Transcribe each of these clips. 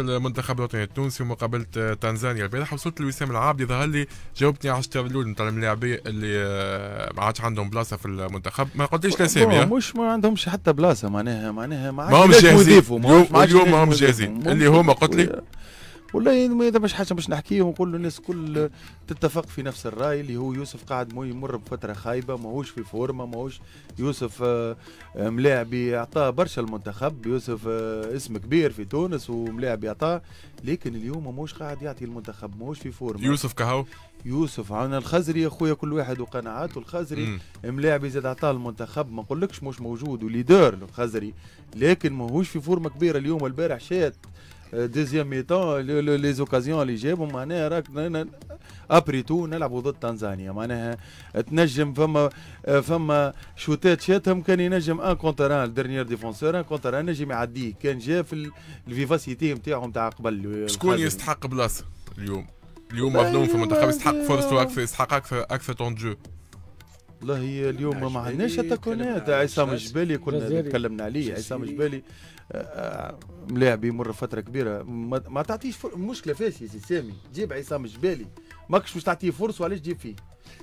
مقابله المنتخب الوطني التونسي ومقابله آه، تنزانيا البارح وصلت لوسام العابدي ظهر لي جاوبتني على الأول نتاع الملاعبيه اللي آه، ما عادش عندهم بلاصه في المنتخب ما قلتليش الاسامي آه. مش ما عندهمش حتى بلاصه معناها معناها ما عادش جاهزين اليوم ما همش جاهزين اللي هما قلت لي والله هذا مش حاجه باش نحكيه ونقول للناس الكل تتفق في نفس الراي اللي هو يوسف قاعد يمر بفتره خايبه ماهوش في فورمه ماهوش يوسف آه، آه، ملاعبي اعطاه برشا المنتخب يوسف آه، اسم كبير في تونس وملاعبي اعطاه لكن اليوم ماهوش قاعد يعطي المنتخب ماهوش في فورمه يوسف كهو يوسف عن الخزري يا خويا كل واحد وقناعاته الخزري ملاعبي زاد عطاه المنتخب ما نقولكش مش موجود وليدر الخزري لكن ماهوش في فورمه كبيره اليوم البارح شات ديزيام ميتون لي زوكازيون اللي جابهم معناها راك ابري تو نلعبوا ضد تنزانيا معناها تنجم فما فما شوتات شاتهم كان ينجم ان كونتر ان الدرنيير ديفونسور ان كونتر ان نجم يعديه كان جا في الفيفاسيتي نتاعهم نتاع قبل شكون يستحق بلاصه اليوم اليوم مظلوم في المنتخب يستحق فرصته اكثر يستحق اكثر اكثر تون جو والله اليوم ما عندناش تكونات عصام الجبالي كنا تكلمنا عليه عصام الجبالي ملاعب يمر فتره كبيره ما, ما تعطيش فر... مشكله فيش يا سي سامي جيب عصام جبالي ماكش باش تعطيه فرصه وعلاش تجيب فيه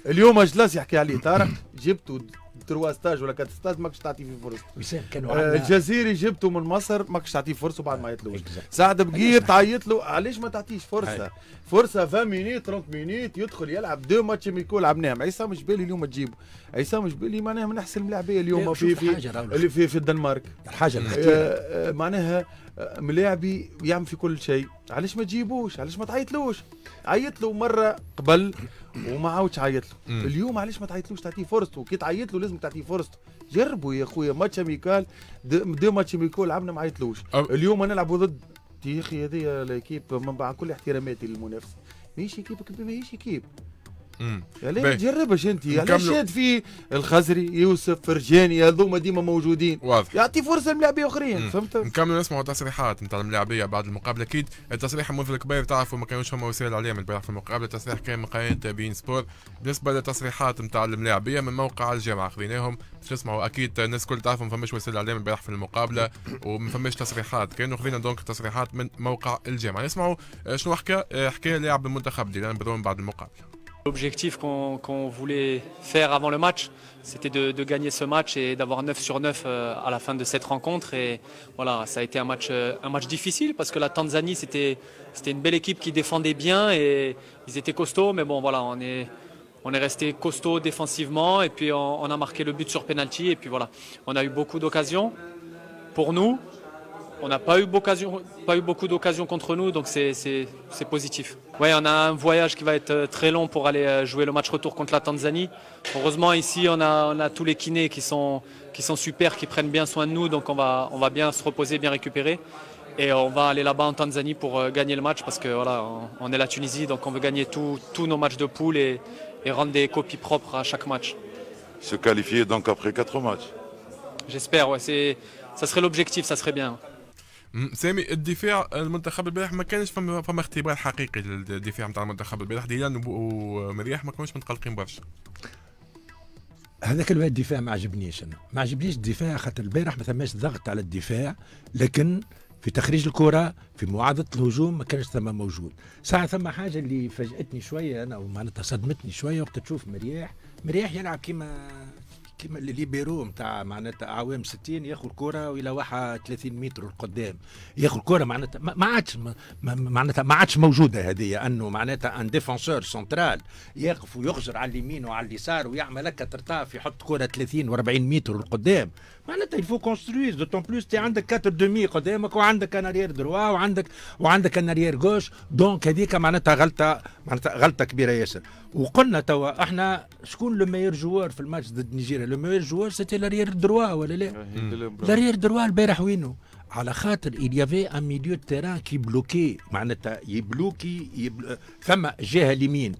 اليوم اجلاس يحكي عليه طارق جبته تروا ستاج ولا كات ستاج ماكش تعطيه فيه فرصه آه، الجزيري جبته من مصر ماكش تعطيه فرصه بعد ما يطلوش إيه، سعد بقير إيه، تعيط له علاش ما تعطيش فرصه فرصه 20 مينيت 30 مينيت يدخل يلعب دو ماتش ميكو لعبناهم مع عصام جبالي اليوم تجيبه عصام جبالي معناها من احسن ملاعبيه اليوم في في اللي في في الدنمارك الحاجه آه،, آه معناها آه، ملاعبي يعمل في كل شيء علاش ما تجيبوش علاش ما تعيطلوش عيط له مره قبل وما عاودش عيط له اليوم علاش ما تعيطلوش تعطيه فرصته كي تعيط له لازم تعطيه فرصته جربوا يا خويا ماتش اميكال دو ماتش اميكال لعبنا ما عيطلوش اليوم نلعبوا ضد يا اخي هذه ليكيب من بعد كل احتراماتي للمنافس ماهيش كيب ماهيش كيب يا ليه تجربش انت يا ليه شاد في الخزري يوسف فرجاني هذوما ديما موجودين واضح يعطي فرصه لملاعبيه اخرين فهمت نكملوا نسمعوا تصريحات نتاع الملاعبيه بعد المقابله اكيد التصريح منذ الكبير تعرفوا ما كانوش هما وسائل عليهم البارح في المقابله التصريح كان من قناه بين سبور بالنسبه للتصريحات نتاع الملاعبيه من موقع الجامعه خذيناهم باش نسمعوا اكيد الناس الكل تعرفوا ما فماش وسائل عليهم البارح في المقابله وما فماش تصريحات كانوا خذينا دونك تصريحات من موقع الجامعه نسمعوا آه، شنو حكى آه، حكى لاعب المنتخب ديلان برون بعد المقابله L'objectif qu'on voulait faire avant le match, c'était de, gagner ce match et d'avoir 9 sur 9 euh, à la fin de cette rencontre. Et voilà, ça a été un match, euh, difficile parce que la Tanzanie, c'était une belle équipe qui défendait bien et ils étaient costauds. Mais bon, voilà, on est, resté costaud défensivement et puis on, a marqué le but sur penalty. Et puis voilà, on a eu beaucoup d'occasions pour nous. On n'a pas eu, pas eu beaucoup d'occasions contre nous, donc c'est positif. Oui, on a un voyage qui va être euh, très long pour aller euh, jouer le match retour contre la Tanzanie. Heureusement, ici, on a, tous les kinés qui sont, qui sont super, qui prennent bien soin de nous, donc on va, on va bien se reposer, bien récupérer. Et euh, on va aller là-bas en Tanzanie pour gagner le match parce que voilà, on, est la Tunisie, donc on veut gagner tous nos matchs de poule et, rendre des copies propres à chaque match. Se qualifier donc après quatre matchs J'espère, ouais, ça serait l'objectif, ça serait bien. سامي الدفاع المنتخب البارح ما كانش فما, فما اختبار حقيقي للدفاع نتاع المنتخب البارح ديلان ومرياح ما كانوش متقلقين برشا هذاك الواد الدفاع ما عجبنيش انا ما عجبنيش الدفاع خاطر البارح ما ثماش ضغط على الدفاع لكن في تخريج الكرة في معادة الهجوم ما كانش ثم موجود ساعة ثم حاجة اللي فاجأتني شوية أنا أو معناتها صدمتني شوية وقت تشوف مرياح مرياح يلعب كيما كيما اللي ليبيرو نتاع معناتها اعوام 60 ياخذ الكره ويلوحها 30 متر القدام ياخذ الكره معناتها ما عادش معناتها ما عادش موجوده هذه انه معناتها ان ديفونسور سنترال يقف ويخزر على اليمين وعلى اليسار ويعمل لك ترتاف يحط كره 30 و40 متر القدام معناتها يلفو دو دوتون بلوس تي عندك كاتر دومي قدامك وعندك اناريير دروا وعندك وعندك اناريير جوش دونك هذيك معناتها غلطه معناتها غلطه كبيره ياسر وقلنا توا احنا شكون لو ميور جوار في الماتش ضد نيجيريا لو ميور جوار سيتي لاريير دروا ولا لا؟ لاريير دروا البارح وينو؟ على خاطر il y avait un milieu de terrain qui معناتها يبلوكي يبل... ثم جهه اليمين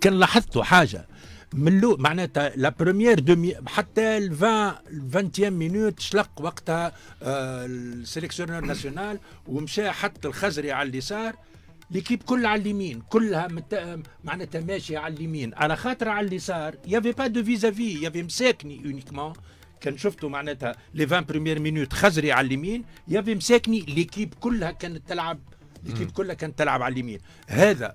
كان لاحظتوا حاجه من الاول معناتها لا بروميير دومي حتى ال 20 20 مينوت شلق وقتها آه السيليكسيونور ناسيونال ومشى حط الخزري على اليسار ليكيب كلها على اليمين كلها مت... معناتها ماشيه على اليمين على خاطر على اليسار يافي با دو فيزافي يافي مساكني اونيكمون كان شفتوا معناتها لي 20 بروميير مينوت خزري على اليمين يافي مساكني ليكيب كلها كانت تلعب ليكيب كلها كانت تلعب على اليمين هذا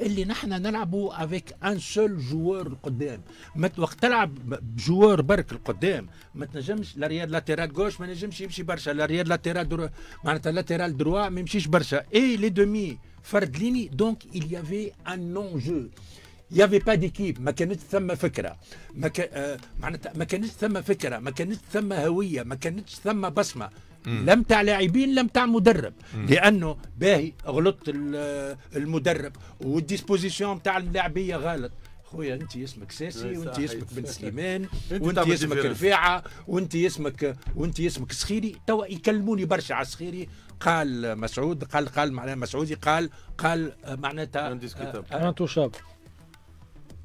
اللي نحن نلعبوا افيك ان سول جوار القدام وقت تلعب بجوار برك القدام ما تنجمش لاريال لاتيرال جوش ما نجمش يمشي برشا لاريال لاتيرال درو معناتها لاتيرال دروا ما يمشيش برشا اي لي دومي فرد ليني دونك il y avait un non-jeu il y avait pas d'équipe ما كانتش ثم فكره ما كان... آه، معناتها ما كانتش ثم فكره ما كانتش ثم هويه ما كانتش ثم بصمه لا تاع لاعبين لا تاع مدرب لانه باهي غلطت المدرب والديسبوزيسيون تاع اللاعبيه غلط خويا انت اسمك ساسي وانت اسمك بن سليمان وانت اسمك رفيعه وانت اسمك وانت اسمك سخيري توا يكلموني برشا على السخيري قال مسعود قال قال معناها مسعودي قال قال معناتها انتوشاب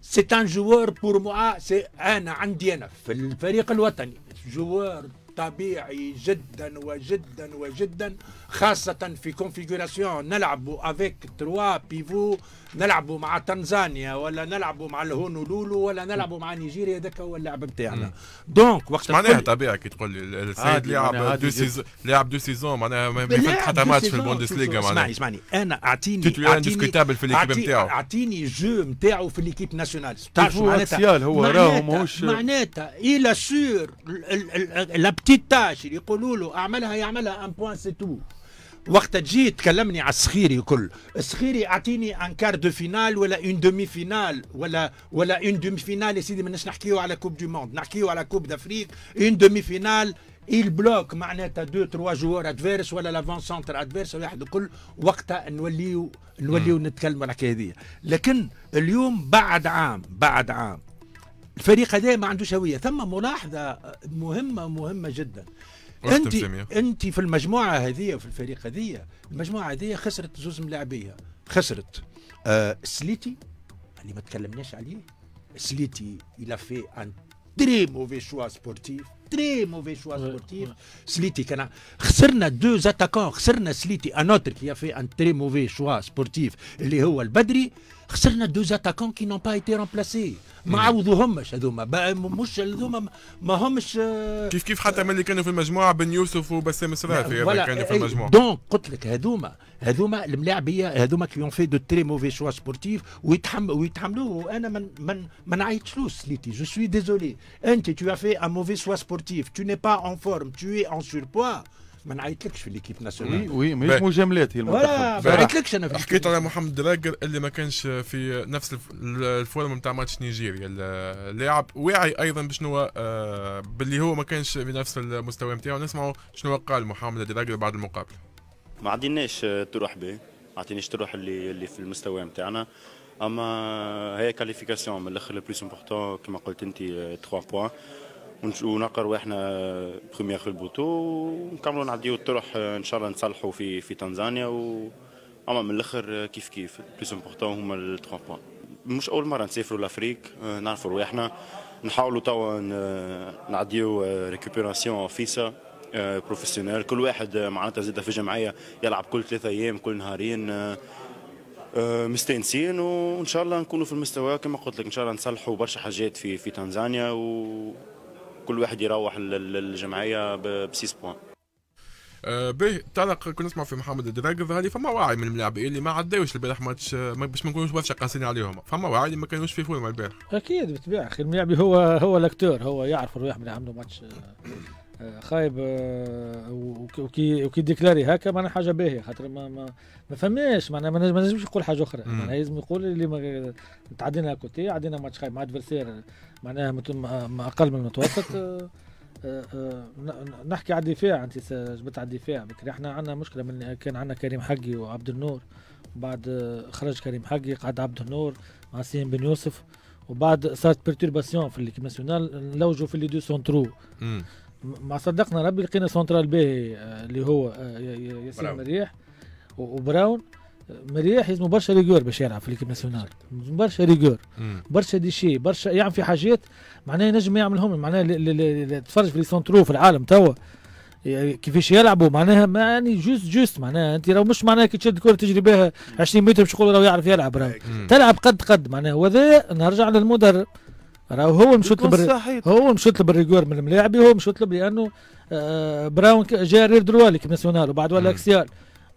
سي ان جوار بور موا سي انا عندي انا في الفريق الوطني جوار طبيعي جدا وجدا وجدا خاصة في كونفيغوراسيون نلعبوا افيك تروا بيفو نلعبوا مع تنزانيا ولا نلعبوا مع الهونولولو ولا نلعبوا مع نيجيريا هذاك هو اللعب نتاعنا دونك وقت معناها طبيعي كي تقول لي السيد لعب دو سيزون لعب دو سيزون معناها ما فات حتى ماتش في البوندسليغا معناها اسمعني اسمعني انا اعطيني انديسكوتابل في الاكيب نتاعو اعطيني جو نتاعو في ليكيب ناسيونال تعرف معناتها هو راهو ماهوش معناتها الى سور بتيت تاش اللي يقولوا له اعملها يعملها ان بوان سي تو وقت تجي تكلمني على الصخيري الكل الصخيري اعطيني ان كار دو فينال ولا اون دومي فينال ولا ولا اون دومي فينال يا سيدي ماناش نحكيو على كوب دو موند نحكيو على كوب دافريك اون دومي فينال il bloque معناتها دو تروا جوار ادفيرس ولا لافون سونتر ادفيرس واحد الكل وقتها نوليو نوليو نتكلموا على الحكايه لكن اليوم بعد عام بعد عام الفريق هذا ما عندوش هويه ثم ملاحظه مهمه مهمه جدا انت انت في المجموعه هذه في الفريق هذه المجموعه هذه خسرت زوز ملاعبيها خسرت آه سليتي اللي يعني ما تكلمناش عليه سليتي الى في ان تري موفي شوا سبورتيف très mauvais choix sportif. Sliti, خسرنا deux attaquants, خسرنا Sliti, un autre qui a fait un très mauvais choix sportif, Léo Al-Badri. خسرنا deux attaquants qui n'ont pas été remplacés ما عوضوهمش هذوما مش هذوما ما همش كيف كيف حتى من اللي كانوا في المجموعه بن يوسف وبسام السلافي كانوا في المجموعه دونك قلت لك هذوما هذوما الملاعبيه هذوما كي اون في دو تري موفي شوا سبورتيف ويتحملوا ويتحملوه وانا ما من... من... ما نعيطش لوس سليتي جو سوي ديزولي انت تو في ان موفي شوا سبورتيف سبورتيف تو ني با en فورم تو اي en surpoids ما نعيطلكش في ليكيب ناسيونال وي وي ماهيش مجاملات هي المنتخب ما نعيطلكش انا في حكيت على محمد دراجر اللي ما كانش في نفس الفورم نتاع ماتش نيجيريا اللاعب واعي ايضا بشنو آه، باللي هو ما كانش في نفس المستوى نتاعو نسمعوا شنو قال محمد دراجر بعد المقابله ما عديناش تروح به ما عطينيش تروح اللي اللي في المستوى نتاعنا اما هي كاليفيكاسيون من الاخر لو بلوس امبورتون كما قلت انت 3 بوان ونقروا احنا بخوميا البوتو ونكملوا نعديو الطرح ان شاء الله نصلحوا في في تنزانيا و اما من الاخر كيف كيف بلوس امبورتون هما التخوا بوان مش اول مره نسافروا لافريك نعرفوا رواحنا نحاولوا توا نعديو ريكوبيراسيون فيسا بروفيسيونيل كل واحد آه، معناتها زاد في جمعيه يلعب كل ثلاثة ايام كل نهارين آه، آه، مستانسين وان شاء الله نكونوا في المستوى كما قلت لك ان شاء الله نصلحوا برشا حاجات في في تنزانيا و كل واحد يروح للجمعيه بسيس بوان آه باهي طارق كنا نسمع في محمد الدراجي هذه فما واعي من اللاعبين اللي ما عداوش البارح ماتش آه، باش ما نكونوش برشا قاسين عليهم فما واعي اللي ما كانوش في فورمه البارح اكيد بالطبيعه اخي الملاعبي هو هو الاكتور هو يعرف الروح من عنده ماتش آه، خايب آه، وكي وكي ديكلاري هكا معناها حاجه باهيه خاطر ما ما, ما فماش معناها ما نجمش نقول حاجه اخرى معناها لازم نقول اللي تعدينا كوتي عدينا ماتش خايب مع ادفرسير معناها اقل من المتوسط آه، آه، نحكي على الدفاع انت جبت على الدفاع بكري احنا عندنا مشكله من كان عندنا كريم حقي وعبد النور بعد خرج كريم حقي قعد عبد النور مع سيم بن يوسف وبعد صارت بيرتورباسيون في ليكيب ناسيونال نلوجوا في لي دو سونترو ما صدقنا ربي لقينا سنترال باهي اللي هو آه، ياسين مريح وبراون آه، مريح يلزمو برشا ريغور باش يلعب في ليكيب ناسيونال برشا ريغور برشا ديشي برشا يعمل في حاجات معناها ينجم يعملهم معناها تفرج في لي سونترو في العالم توا كيفاش يلعبوا معناها يعني جوست جوست معناها انت راه مش معناها كي تشد كره تجري بها 20 متر باش تقول راه يعرف يلعب راه تلعب قد قد معناها وهذا نرجع للمدرب راه هو مش يطلب هو مش يطلب الريغور من الملاعبي هو مش يطلب لانه آه, آه، براون جا رير دروالي كيما ناسيونال وبعد ولا اكسيال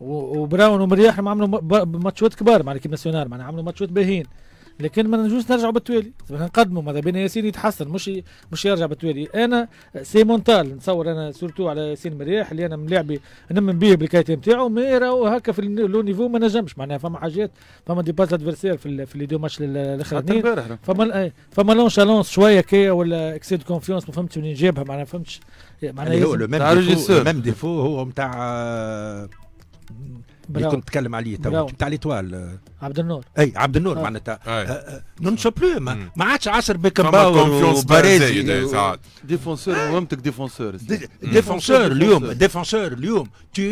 وبراون ومرياح عملوا ماتشات كبار مع كيما ناسيونال معناها عملوا ماتشات باهين لكن ما نجوش نرجعوا بالتوالي نقدموا ماذا بين ياسين يتحسن مش مش يرجع بالتوالي انا سي مونتال نصور انا سورتو على ياسين مريح اللي انا ملاعبي نمن بيه بالكايتي نتاعو مي راهو هكا في لو نيفو ما نجمش معناها فما حاجات فما دي باز ادفيرسير في, في لي دو ماتش الاخرانيين نعم. فما فما لونشالونس شويه كي ولا اكسيد كونفيونس ما فهمتش منين جابها معناها فهمتش معناها لو ميم ديفو هو نتاع اللي كنت تكلم عليه تو نتاع ليتوال عبد النور اي عبد النور آه. معناتها نونشو آه. بلو آه، ما عادش عصر بيكنباور وباريزي ديفونسور مهمتك ديفونسور ديفونسور اليوم ديفونسور اليوم تو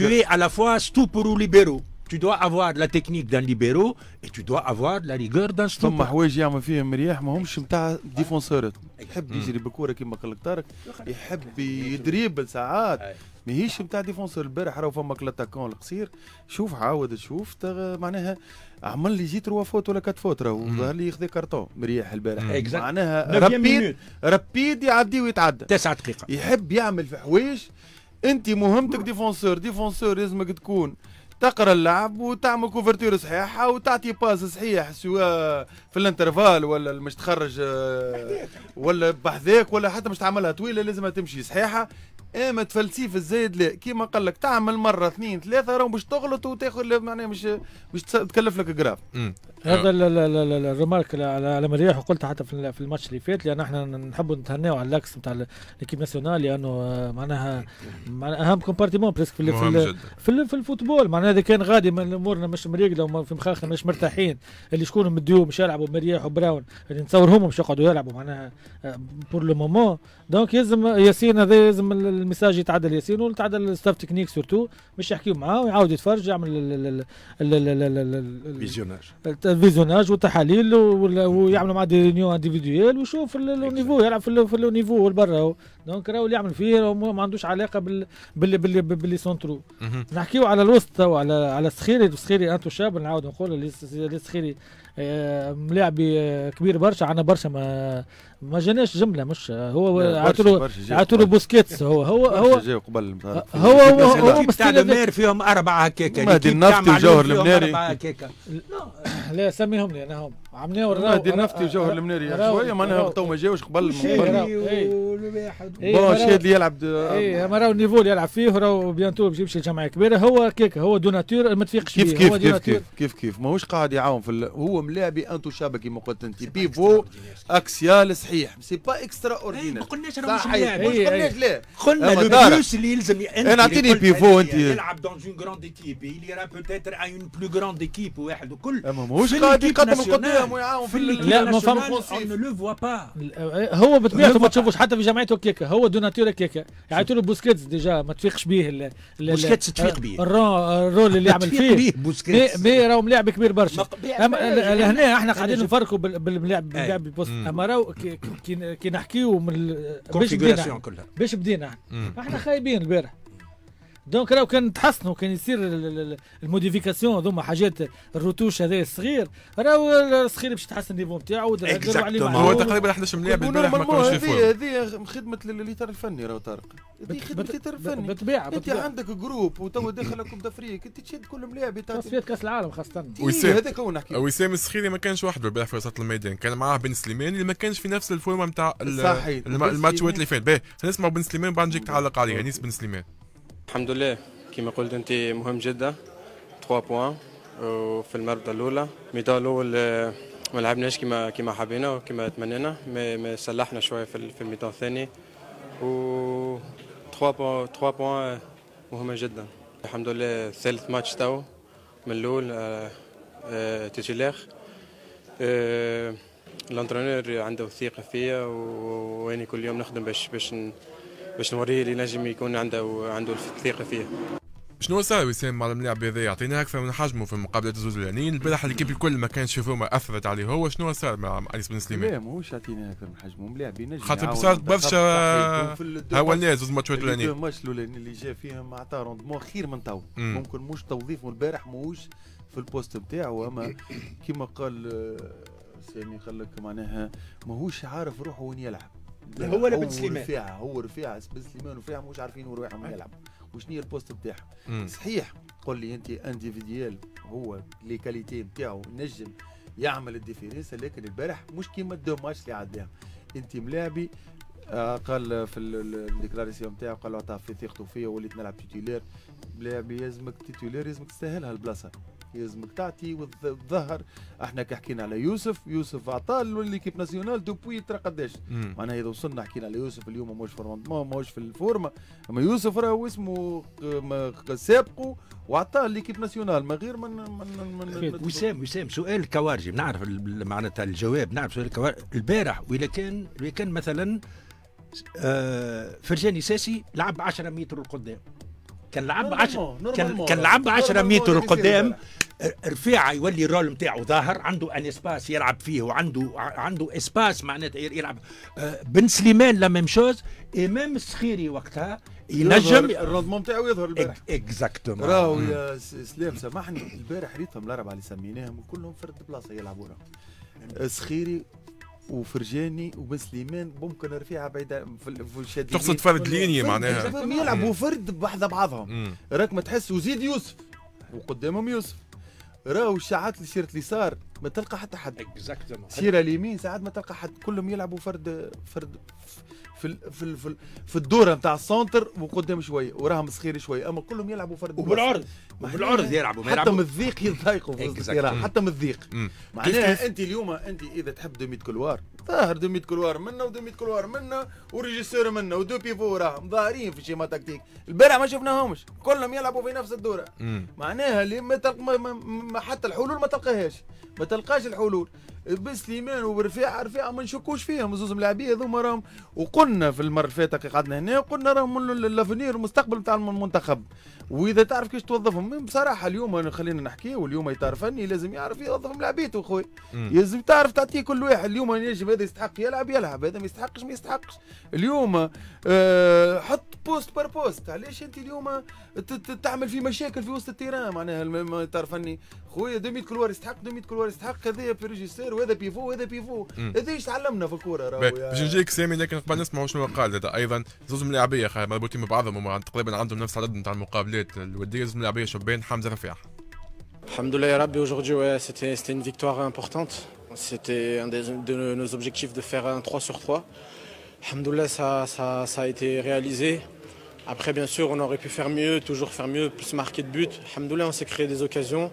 اي على فوا ستوبر ليبيرو tu dois avoir la technique d'un libéro et tu dois avoir la rigueur d'un un qui ستوبر ثم حوايج يعمل فيهم رياح ماهمش نتاع ديفونسور يحب يجري بالكوره كيما قال لك طارق dribbler يدريبل ساعات ماهيش نتاع ديفونسور البارح راهو فماك لاتاكون القصير شوف عاود تشوف معناها عمل لي جيت روا فوت ولا كات فوت راهو ظهر لي يخذي كارتون مريح البارح معناها رابيد رابيد يعدي ويتعدى تسع دقيقة يحب يعمل في حوايج انت مهمتك ديفونسور ديفونسور لازمك تكون تقرا اللعب وتعمل كوفرتير صحيحه وتعطي باس صحيح سواء في الانترفال ولا مش تخرج آه، ولا بحذاك ولا حتى مش تعملها طويله لازم تمشي صحيحه اما تفلسيف الزايد لا كيما قال لك تعمل مره اثنين ثلاثه راهو باش تغلط وتاخذ معناها مش مش تكلف لك جراف هذا الريمارك على مريح وقلت حتى في الماتش اللي فات لان احنا نحبوا نتهناو على اللاكس نتاع ليكيب ناسيونال لانه معناها معناها اهم كومبارتيمون بريسك في في, في, في الفوتبول معناها اذا كان غادي امورنا مش مريقله وفي مخاخنا مش مرتاحين اللي شكون مديو مش يلعبوا مريح وبراون اللي نصورهم مش يقعدوا يلعبوا معناها بور لو مومون دونك يلزم ياسين هذا يلزم الميساج يتعدل ياسين ويتعدل الستاف تكنيك سورتو مش يحكيو معاه ويعاود يتفرج يعمل فيزيوناج فيزوناج وتحاليل ويعملوا مع دي ريونيو انديفيديويل ويشوف النيفو يلعب في النيفو برا دونك راهو اللي يعمل فيه ما عندوش علاقه بال بال بال باللي سونترو نحكيو على الوسط وعلى على سخيري سخيري انتو شاب نعاود نقول سخيري آه، ملاعبي آه، كبير برشا عندنا برشا ما جاناش جمله مش هو عطوا له بوسكيتس هو هو هو جاي قبل هو هو هو, هو المير فيهم اربعه هكاك مهدي يعني النفطي وجوهر المناري لا سميهم لي انا هم عملناه مهدي النفطي وجوهر المناري شويه معناها تو ما جاوش قبل أيوه، إيه. إيه، بون شادلي يلعب ايه ما راهو النيفو اللي يلعب فيه راهو بيانتو بيجيب شي جمعيه كبيره هو كيك هو دوناتور ما تفيقش كيف كيف كيف كيف كيف كيف ماهوش قاعد يعاون في هو ملاعبي انتو شابكي ما قلت انت بيفو اكسيال صحيح سي با اكسترا اوردينير ما قلناش راه مش ملاعب ما قلناش لا قلنا لو بلوس اللي يلزم انا اعطيني بيفو انت يلعب دون اون كروند ايكيب راه بوتيتر اون بلو كروند ايكيب واحد وكل اما ماهوش قاعد يقدم القدام ويعاون في لا ما فهمش لو فوا با هو بطبيعته ما تشوفوش حتى في جمعيته كيكا هو دوناتور كيكا يعيطوا له بوسكيتس ديجا ما تفيقش به بوسكيتس تفيق به أه، الرول اللي يعمل فيه مي راهو ملاعب كبير برشا هنا احنا قاعدين نفرقوا بالملاعب بوسكيتس اما راهو كي نحكيو من باش بدينا كلها باش بدينا احنا خايبين البارح دونك راهو كان تحسنوا كان يصير الموديفيكاسيون هذوما حاجات الروتوش هذا الصغير راهو الصغير باش تحسن النيفو نتاعو هو تقريبا 11 ملاعب بالبلاح ما كانوش هذه هذه خدمه الليتر الفني راهو طارق هذه خدمه الليتر الفني بالطبيعه انت عندك جروب وتو داخل كوب دافريك انت تشد كل ملاعب تصفيات كاس العالم خاصه إيه، وسام هذاك هو نحكي وسام الصخيري ما كانش وحده البارح في وسط الميدان كان معاه بن سليمان اللي ما كانش في نفس الفورمه نتاع الماتشات اللي فات باهي نسمعوا بن سليمان وبعد نجيك تعلق عليه انيس بن سليمان الحمد لله كما قلت انت مهم جدا 3 بوان وفي المرتبة الأولى ميدال الأول ما لعبناش كما كما حبينا وكما تمنينا ما سلحنا شوية في الميدال الثاني و 3 بوان 3 بوان مهمة جدا الحمد لله ثالث ماتش تاو من الأول تجلاخ الانترونير عنده ثقة فيا واني كل يوم نخدم باش باش باش نوريه اللي نجم يكون عنده عنده الثقه فيه شنو صار وسام مع الملاعب هذا يعطينا اكثر من حجمه في مقابله الزوز الاولانيين البارح اللي كيف الكل ما كانش يشوفوه ما اثرت عليه هو شنو صار مع انيس بن سليمان؟ لا ماهوش يعطينا اكثر من حجمه ملاعب ينجم خاطر صارت برشا هو الناس زوز ماتشات الاولانيين الماتش الاولاني اللي جا فيهم عطاه روندمون خير من تو ممكن مش توظيفه البارح ماهوش في البوست نتاعو اما كما قال آه، سامي قال لك معناها ماهوش عارف روحه وين يلعب هو ولا بن سليمان رفيعه هو رفيعه بن سليمان ورفيعه مش عارفين رايحهم يلعب وشنو هي البوست بتاعهم صحيح قول لي انت انديفيديال هو لي كاليتي نتاعو نجم يعمل الديفيرنس لكن البارح مش كيما الدو ماتش اللي عداهم انت ملاعبي آه، قال في الديكلاريسيون نتاعو قال له عطاه في ثقته فيا وليت نلعب تيتيلير ملاعبي يلزمك تيتيلير يلزمك تستاهلها البلاصه يلزمك تعطي وتظهر احنا كي حكينا على يوسف يوسف عطى ليكيب ناسيونال دوبوي ترى قداش معناها اذا وصلنا حكينا على يوسف اليوم ماهوش في الروندمون ماهوش في الفورما اما يوسف راهو اسمه سابقه وعطاه ليكيب ناسيونال من غير من من من وسام وسام سؤال كوارجي نعرف معناتها الجواب نعرف سؤال كوارجي البارح واذا كان واذا كان مثلا آه، فرجاني ساسي لعب 10 متر القدام كان لعب 10 كان, كان لعب 10 متر القدام رفيعه يولي الرول نتاعو ظاهر عنده ان اسباس يلعب فيه وعنده عنده اسباس معناتها يلعب آه، بن سليمان لا ميم شوز امام الصخيري وقتها ينجم الرضمون نتاعو يظهر البارح اكزاكتومون راهو يا سلام سامحني البارح ريتهم الاربعه اللي سميناهم وكلهم فرد بلاصه يلعبونا سخيري وفرجاني وبن سليمان ممكن رفيعه بعيده في الشادي تقصد فرد ليني معناها يلعبوا فرد بحذا بعضهم راك ما تحس وزيد يوسف وقدامهم يوسف راهو الشعات اللي شرت لي صار ما تلقى حتى حد سيرة اليمين ساعات ما تلقى حد كلهم يلعبوا فرد فرد في في في, في الدوره نتاع السونتر وقدام شويه وراهم صغير شويه اما كلهم يلعبوا فرد وبالعرض وبالعرض إيه؟ يلعبوا ما حتى من الضيق يضايقوا حتى من الضيق معناها انت اليوم انت اذا تحب دوميت كلوار ظاهر دوميت كلوار منا ودوميت كلوار منا وريجيسور منا ودو بيفو راهم ظاهرين في شيما تكتيك البارح ما شفناهمش كلهم يلعبوا في نفس الدوره معناها اللي ما حتى الحلول ما تلقاهاش ما تلقاش الحلول بسليمان وبرفيع رفيعه ما نشكوش فيهم زوز ملاعبيه هذوما راهم وقلنا في المره اللي فاتت قعدنا هنا قلنا راهم لافونير المستقبل نتاع المنتخب واذا تعرف كيفاش توظفهم بصراحه اليوم خلينا نحكي واليوم يطار فني لازم يعرف يوظف ملاعبيته خويا لازم تعرف تعطيه كل واحد اليوم يجب هذا يستحق يلعب يلعب هذا ما يستحقش ما يستحقش اليوم أه حط بوست بار بوست علاش انت اليوم تعمل في مشاكل في وسط التيران معناها تعرف فني خويا دوميت كلوار يستحق دوميت كلوار يستحق هذايا بيريجيسير صغير وهذا بيفو وهذا بيفو هذا تعلمنا في الكوره راهو باش نجيك سامي لكن قبل نسمعوا شنو قال هذا ايضا زوز من لاعبيه مربوطين ببعضهم تقريبا عندهم نفس العدد نتاع المقابلات الوديه زوز من لاعبيه شبان حمزه رفيع الحمد Alhamdoulilah Rabbi, aujourd'hui, ouais, c'était une victoire importante. C'était un des, de nos objectifs de faire un 3 sur 3. Alhamdoulilah, ça, ça, ça, a été réalisé. Après, bien sûr, on aurait pu faire mieux, toujours faire mieux, plus marquer de buts. Alhamdoulilah, on s'est créé des occasions.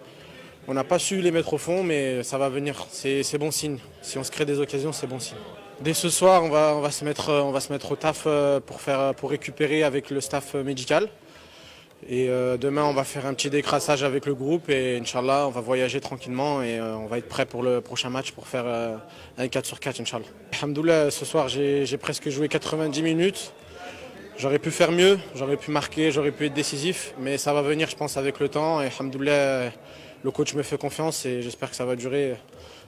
On n'a pas su les mettre au fond, mais ça va venir. C'est bon signe. Si on se crée des occasions, c'est bon signe. Dès ce soir, on va, on va, se, mettre, on va se mettre au taf euh, pour, faire, pour récupérer avec le staff euh, médical. Et euh, demain, on va faire un petit décrassage avec le groupe et Inch'Allah, on va voyager tranquillement et on va être prêt pour le prochain match pour faire un 4 sur 4, Inch'Allah. Alhamdoulilah, ce soir, j'ai presque joué 90 minutes. J'aurais pu faire mieux, j'aurais pu marquer, j'aurais pu être décisif, mais ça va venir, je pense, avec le temps. Et Alhamdoulilah, le coach me fait confiance et j'espère que ça va durer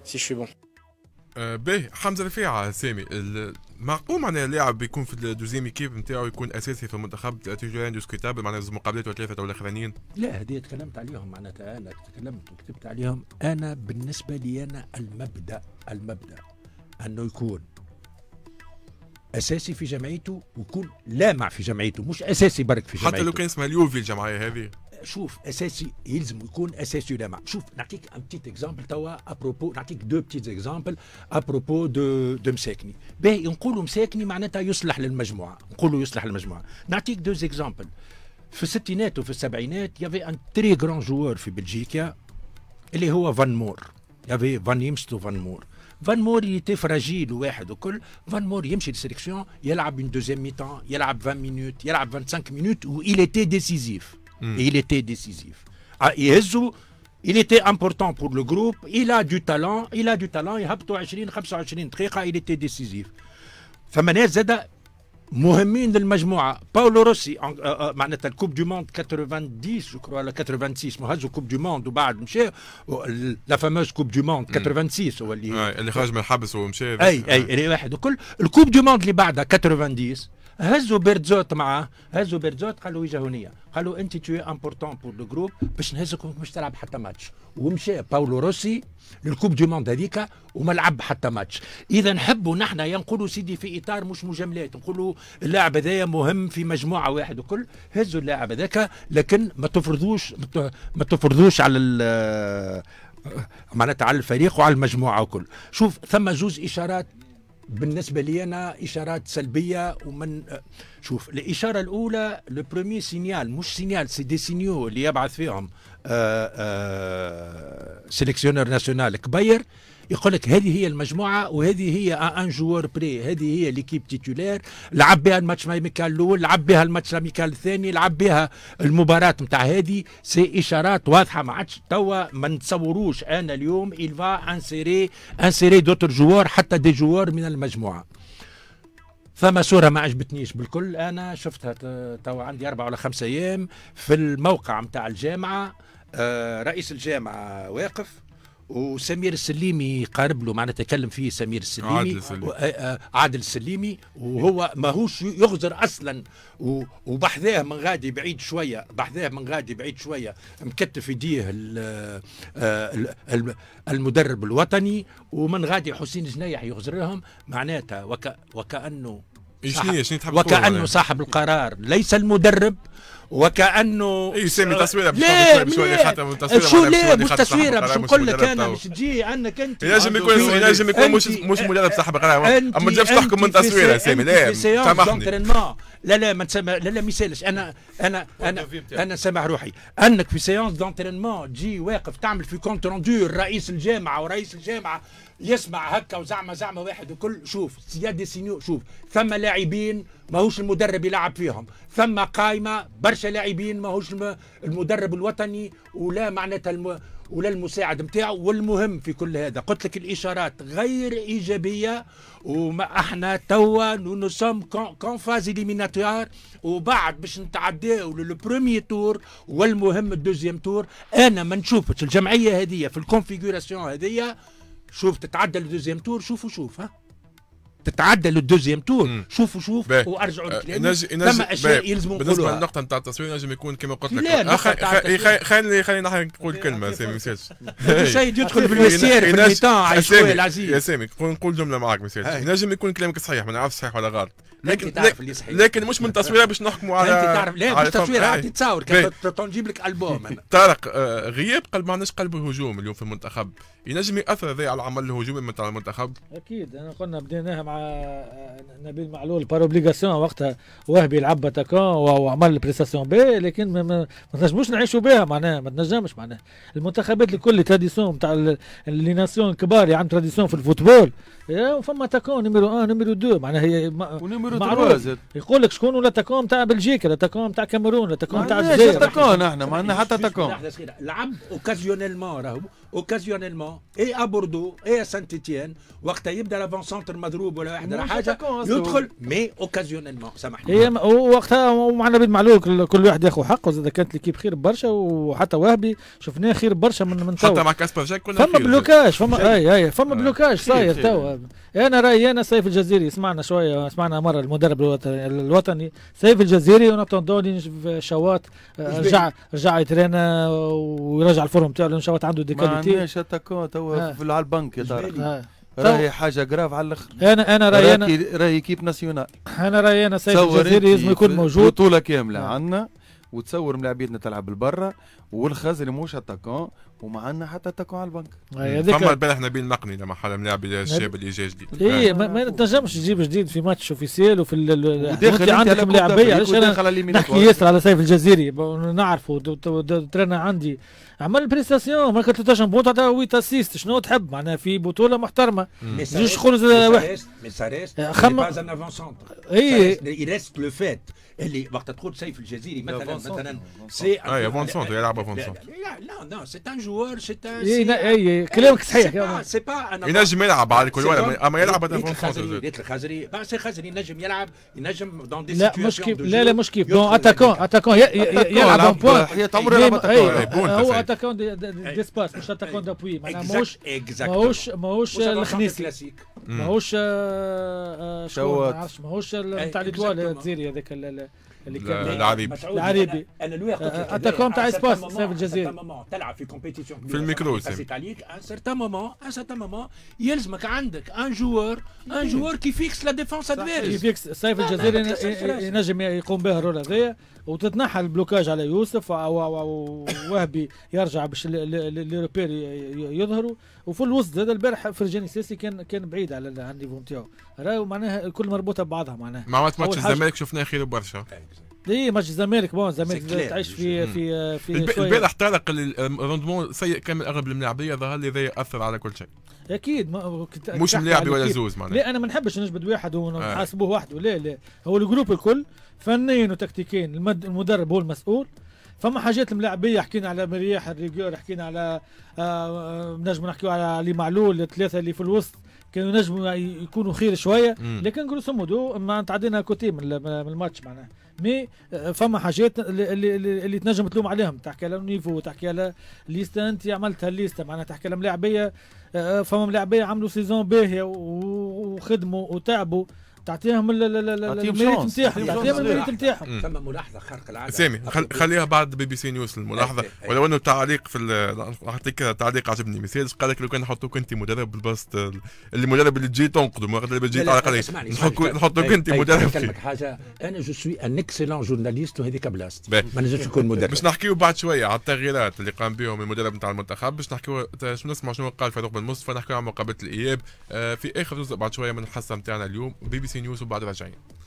si je suis bon. باهي حمزه رفيعه سامي معقول معناها اللاعب يكون في الدوزيام ايكيب نتاعو يكون اساسي في المنتخب تيجي انديسكوتابل معناها مقابلات وثلاثه ولا الاخرانيين لا هذه تكلمت عليهم معناتها انا تكلمت وكتبت عليهم انا بالنسبه لي انا المبدا المبدا انه يكون اساسي في جمعيته ويكون لامع في جمعيته مش اساسي برك في جمعيته حتى لو كان اسمها اليوفي الجمعيه هذه شوف اساسي يلزم يكون اساسي لما شوف نعطيك ان بتيت اكزامبل توا ابروبو نعطيك دو بتيت اكزامبل ابروبو دو دو مساكني باهي نقولوا مساكني معناتها يصلح للمجموعه نقولوا يصلح للمجموعه نعطيك دو اكزامبل في الستينات وفي السبعينات يافي ان تري غران جوار في بلجيكا اللي هو فان مور يافي فان يمستو فان مور فان مور يتي فراجيل واحد وكل فان مور يمشي للسيليكسيون يلعب اون دوزيام ميتان يلعب 20 مينوت يلعب 25 مينوت و il تي ديسيزيف Hmm. il était décisif. À ah, il était important pour le groupe, il a du talent, il a du talent, il a 25 il était décisif. C'est Mohamed El Majmoua, Paolo Rossi, en euh, euh la Coupe du Monde 90, je crois, la 86, Mohamed Coupe du Monde, ou Bad euh, la fameuse Coupe du Monde 86, mm. ou est. Oui, elle est Hajj Melhabes ou Mshé. Oui, elle est Coupe du Monde, les Bad 90. هزوا بيرتزوت معاه هزوا بيرتزوت قالوا وجهه هنيه قالوا انت تو امبورتون بور لو جروب باش نهزك مش تلعب حتى ماتش ومشى باولو روسي للكوب دي موند هذيك وما لعب حتى ماتش اذا نحبوا نحن ينقولوا سيدي في اطار مش مجاملات نقولوا اللاعب هذايا مهم في مجموعه واحد وكل هزوا اللاعب هذاك لكن ما تفرضوش ما تفرضوش على معناتها على الفريق وعلى المجموعه وكل شوف ثم زوز اشارات بالنسبه لي انا اشارات سلبيه ومن شوف الاشاره الاولى لو برومي سينيال مش سينيال سي دي سينيو اللي يبعث فيهم آه، آه، سيليكسيونر ناسيونال كبير يقول لك هذه هي المجموعه وهذه هي ان جوار بري هذه هي ليكيب تيتولير لعب بها الماتش ميكال الاول لعب بها الماتش ميكال الثاني لعب بها المباراه نتاع هذه سي اشارات واضحه ما عادش توا ما نتصوروش انا اليوم الفا انسيري انسيري دوتر جوار حتى دي جوار من المجموعه فما صورة ما عجبتنيش بالكل أنا شفتها توا عندي أربعة ولا خمسة أيام في الموقع متاع الجامعة آه، رئيس الجامعة واقف وسمير السليمي قارب له معناتها تكلم فيه سمير السليمي عادل السليمي, آه، آه، عادل السليمي وهو ماهوش يغزر اصلا وبحذاه من غادي بعيد شويه بحذاه من غادي بعيد شويه مكتف يديه آه، المدرب الوطني ومن غادي حسين جنيح يغزرهم معناتها وك وكانه وكانه صاحب القرار ليس المدرب وكانه إيه، يسمي آه، تصويره مش ليه مش ولي حتى التصويره شو ليه مش تصويره باش نقول لك انا مش تجي عندك انت ينجم يكون ينجم يكون مش مش مجرد صاحب قرايه اما تجيبش تحكم من تصويره سامي لا سامحني لا لا ما تسمى لا لا ما يسالش انا انا انا انا سامح روحي انك في سيونس دونترينمون تجي واقف تعمل في كونت روندو رئيس الجامعه ورئيس الجامعه يسمع هكا وزعمة زعمة واحد وكل شوف سيادة سينيو شوف ثم لاعبين ماهوش المدرب يلعب فيهم ثم قائمة برشا لاعبين ماهوش المدرب الوطني ولا معناتها الم... ولا المساعد نتاعو والمهم في كل هذا قلت لك الاشارات غير ايجابيه وما احنا توا نو سوم كون فاز اليميناتوار وبعد باش نتعداو للبرومي تور والمهم الدوزيام تور انا ما نشوفش الجمعيه هذه في الكونفيغوراسيون هذه شوف تتعدى للدوزيام تور شوف وشوف ها تتعدى للدوزيام تور شوف وشوف وارجعوا آه، لكلامي ثم اشياء يلزموا نقولوها بالنسبه للنقطه نتاع التصوير نجم يكون كما قلت لك لا آه، خلي خلينا نحن نقول كلمه سامي مسيرش سيد يدخل المسير في الميتان عشوائي العزيز يا سامي نقول جمله معك مسيرش نجم يكون كلامك صحيح ما نعرفش صحيح ولا غلط لكن تعرف اللي صحيح لكن مش من تصويره باش نحكموا على انت تعرف لا مش تصويرها تتصور نجيب لك البوم طارق آه، غياب قلب ما عندناش قلب هجوم اليوم في المنتخب ينجم ياثر هذا على العمل الهجومي متاع المنتخب اكيد انا قلنا بديناها مع نبيل معلول بار اوبليغاسيون وقتها وهبي يلعب اتاكون وعمل بريستاسيون بي لكن ما تنجموش نعيشوا بها معناها ما تنجمش معناها المنتخبات الكل تراديسيون نتاع لي ناسيون الكبار اللي عندهم تراديسيون في الفوتبول فما اتاكون نيميرو 1 نيميرو 2 معناها هي ونيميرو 3 يقول لك شكون ولا تاكون نتاع بلجيكا الاتاكون نتاع كاميرون الاتاكون نتاع الجزائر تاكون احنا ما عندنا حتى تاكون لعب اوكازيونيلمون راهو اوكازيونيلمون اي ا بوردو اي ا سانت اتيان وقتها يبدا لافون سونتر مضروب ولا واحد ولا حاجه يدخل مي اوكازيونيلمون سامحني إيه وقتها معنا بيت معلول كل واحد ياخذ حقه اذا كانت ليكيب خير برشا وحتى وهبي شفناه خير برشا من من حتى مع كاسبر جاك كنا فما بلوكاج فما اي اي فما آه. بلوكاج صاير توا انا رايي انا سيف الجزيري سمعنا شويه سمعنا مره المدرب الوطني سيف الجزيري اون شوات رجع آه، رجع يترينا ويرجع الفورم تاعو لان شوات عنده ديكالي عندناش تو في على البنك يا طارق راهي حاجه جراف على الاخر انا انا راهي انا راهي كيب ناسيونال انا راهي انا سيد الجزائري لازم يكون موجود بطوله كامله نعم. عندنا وتصور ملاعبيتنا تلعب لبرا والخزري موش اتاكون وما عندنا حتى اتاكون على البنك فما البارح نبيل نقني لما حلم لعب الشاب اللي جا جديد اي ما تنجمش تجيب جديد في ماتش اوفيسيال وفي وداخل عندك ملاعبيه علاش انا نحكي ياسر على سيف الجزيري نعرفه ترنا عندي عمل بريستاسيون ما كانت بونت عطاها 8 اسيست شنو تحب معناها في بطوله محترمه جوج خرز واحد مي سا ريست خم اي ريست لو فات اللي وقت تقول سيف الجزيري مثلا مثلا سي افون آه، سونتر يلعب با لا لا لا سي ان جوار سي ان اي كلامك صحيح سي با ينجم يلعب على الكل اما يلعب هذا فان سنتر ديت الخزري سي خزري ينجم يلعب ينجم دون دي لا مش كيف لا لا مش كيف دون اتاكون اتاكون يلعب اون بوان حياة عمره يلعب اتاكون هو اتاكون ديسباس مش اتاكون دابوي ماهوش ماهوش ماهوش الخنيسي ماهوش شكون ماهوش نتاع ليتوال الجزيري هذاك اللي كان العريبي انا لوي انت كوم تاع اسباس سيف الجزيره تلعب في كومبيتيسيون في الميكرو حسيت عليك ان سيرتان آه، مومون ان آه، سيرتان مومون يلزمك عندك ان جوار ان جوار كي فيكس لا ديفونس ادفيرس يفيكس سيف الجزائر ينجم يقوم بها الرول هذايا وتتنحى البلوكاج على يوسف ووهبي يرجع باش لي روبير يظهروا وفي الوسط هذا البارح فرجاني سيسي كان كان بعيد على النيفو نتاعو راهو معناها الكل مربوطه ببعضها معناها مع ماتش الزمالك شفناه خير برشا إيه. اي ماتش الزمالك بون الزمالك تعيش في mm. في في البارح احترق الروندمون سيء كان من اغلب الملاعبيه ظهر لي ذا اثر على كل شيء اكيد ما مش ملاعبي يعني ولا زوز معناها لا انا ما نحبش نجبد واحد ونحاسبوه آه. وحده لا لا هو الجروب الكل فنيا وتكتيكيا المدرب هو المسؤول فما حاجات الملاعبيه حكينا على مرياح الريجور حكينا على آه،, آه نجم نحكيو على علي معلول الثلاثه اللي في الوسط كانوا نجموا يكونوا خير شويه لكن جروسو مودو ما تعدينا كوتي من الماتش معناها مي فما حاجات اللي, اللي, اللي تنجم تلوم عليهم تحكي على النيفو تحكي على ليستا انت عملتها الليستا معناها تحكي على ملاعبيه آه، فما ملاعبيه عملوا سيزون باهيه وخدموا وتعبوا تعطيهم المريت نتاعهم تعطيهم المريت نتاعهم ثم ملاحظه خارق العاده سامي خليها بعد بي بي سي نيوز الملاحظه ولو انه تعليق في نعطيك تعليق عجبني مثال قال لك لو كان نحطوك انت مدرب بالبسط المدرب اللي تجي تنقده ما اللي تجي على الاقل نحطوك انت مدرب نكلمك حاجه انا جو سوي ان اكسلون جورناليست وهذيك بلاصتي ما نجمش نكون مدرب باش نحكيو بعد شويه على التغييرات اللي قام بهم المدرب نتاع المنتخب باش نحكيو شنو نسمع شنو قال فاروق بن مصطفى نحكيو على مقابله الاياب في اخر جزء بعد شويه من الحصه نتاعنا اليوم بي بي किसी न्यूज़ पर बात करना चाहिए